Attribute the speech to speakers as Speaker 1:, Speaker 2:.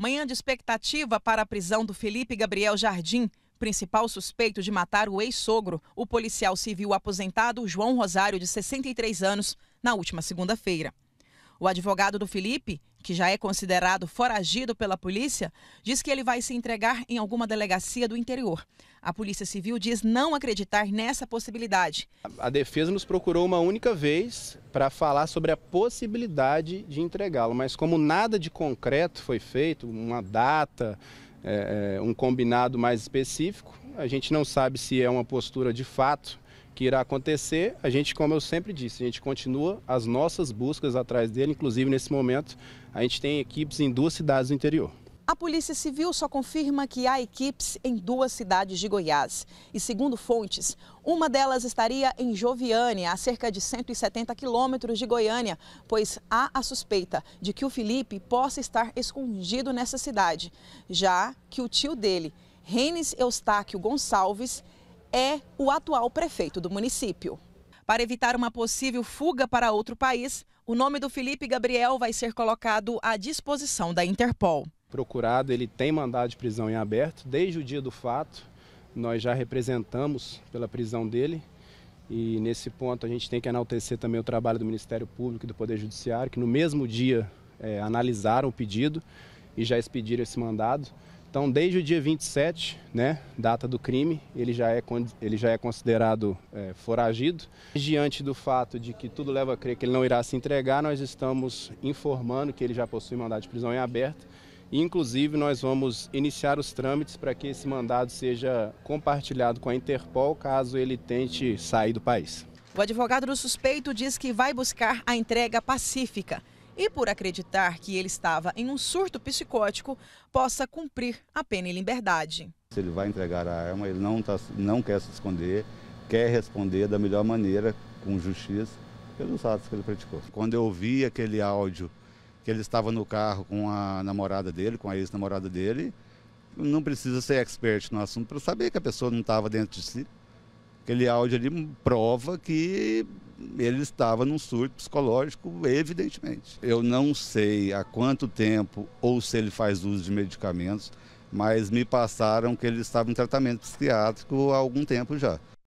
Speaker 1: Manhã de expectativa para a prisão do Felipe Gabriel Jardim, principal suspeito de matar o ex-sogro, o policial civil aposentado João Rosário, de 63 anos, na última segunda-feira. O advogado do Felipe, que já é considerado foragido pela polícia, diz que ele vai se entregar em alguma delegacia do interior. A Polícia Civil diz não acreditar nessa possibilidade.
Speaker 2: A defesa nos procurou uma única vez para falar sobre a possibilidade de entregá-lo, mas como nada de concreto foi feito, uma data, é, é um combinado mais específico, a gente não sabe se é uma postura de fato que irá acontecer, a gente, como eu sempre disse, a gente continua as nossas buscas atrás dele, inclusive nesse momento a gente tem equipes em duas cidades do interior.
Speaker 1: A Polícia Civil só confirma que há equipes em duas cidades de Goiás. E segundo fontes, uma delas estaria em Joviânia, a cerca de 170 quilômetros de Goiânia, pois há a suspeita de que o Felipe possa estar escondido nessa cidade, já que o tio dele, Renes Eustáquio Gonçalves, é o atual prefeito do município. Para evitar uma possível fuga para outro país, o nome do Felipe Gabriel vai ser colocado à disposição da Interpol.
Speaker 2: Procurado, ele tem mandado de prisão em aberto desde o dia do fato. Nós já representamos pela prisão dele. E nesse ponto a gente tem que enaltecer também o trabalho do Ministério Público e do Poder Judiciário, que no mesmo dia é, analisaram o pedido e já expediram esse mandado. Então, desde o dia 27, né, data do crime, ele já é, ele já é considerado é, foragido. Diante do fato de que tudo leva a crer que ele não irá se entregar, nós estamos informando que ele já possui mandado de prisão em aberto. E, inclusive, nós vamos iniciar os trâmites para que esse mandado seja compartilhado com a Interpol, caso ele tente sair do país.
Speaker 1: O advogado do suspeito diz que vai buscar a entrega pacífica e, por acreditar que ele estava em um surto psicótico, possa cumprir a pena em liberdade.
Speaker 3: Se ele vai entregar a arma, ele não, tá, não quer se esconder, quer responder da melhor maneira, com justiça, pelos atos que ele praticou. Quando eu ouvi aquele áudio que ele estava no carro com a namorada dele, com a ex-namorada dele, não precisa ser expert no assunto para saber que a pessoa não estava dentro de si. Aquele áudio ali prova que ele estava num surto psicológico, evidentemente. Eu não sei há quanto tempo ou se ele faz uso de medicamentos, mas me passaram que ele estava em tratamento psiquiátrico há algum tempo já.